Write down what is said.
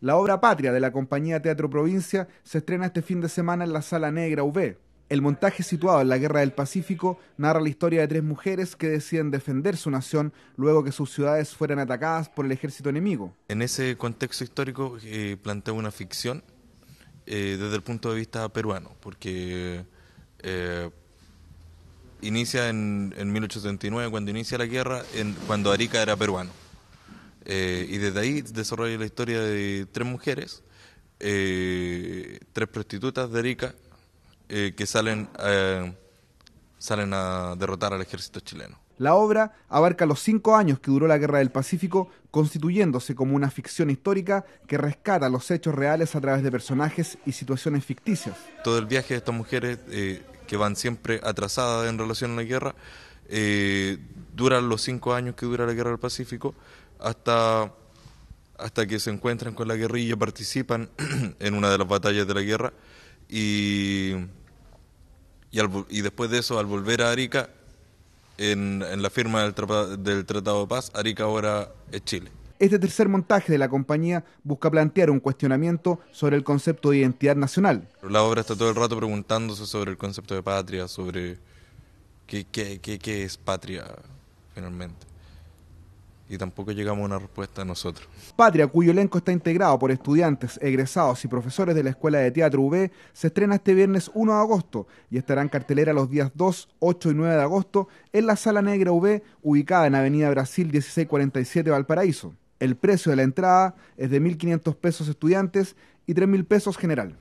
La obra Patria de la compañía Teatro Provincia se estrena este fin de semana en la Sala Negra UV. El montaje situado en la Guerra del Pacífico narra la historia de tres mujeres que deciden defender su nación luego que sus ciudades fueran atacadas por el ejército enemigo. En ese contexto histórico eh, planteo plantea una ficción eh, desde el punto de vista peruano, porque eh, inicia en, en, 1879, cuando inicia la guerra, en, cuando Arica era peruano. Eh, y desde ahí desarrolla la historia de tres mujeres, eh, tres prostitutas de Erika, eh, que salen, salen a derrotar al ejército chileno. La obra abarca los cinco años que duró la Guerra del Pacífico, constituyéndose como una ficción histórica que rescata los hechos reales a través de personajes y situaciones ficticias. Todo el viaje de estas mujeres que van siempre atrasadas en relación a la guerra, eh, duran los cinco años que dura la guerra del Pacífico, hasta, hasta que se encuentran con la guerrilla, participan en una de las batallas de la guerra y, y, después de eso, al volver a Arica, en, la firma del, del Tratado de Paz, Arica ahora es Chile. Este tercer montaje de la compañía busca plantear un cuestionamiento sobre el concepto de identidad nacional. La obra está todo el rato preguntándose sobre el concepto de patria, sobre qué, es patria finalmente y tampoco llegamos a una respuesta a nosotros. Patria, cuyo elenco está integrado por estudiantes, egresados y profesores de la Escuela de Teatro UB, se estrena este viernes 1 de agosto y estará en cartelera los días 2, 8 y 9 de agosto en la Sala Negra UB, ubicada en Avenida Brasil 1647 Valparaíso. El precio de la entrada es de 1.500 pesos estudiantes y 3.000 pesos general.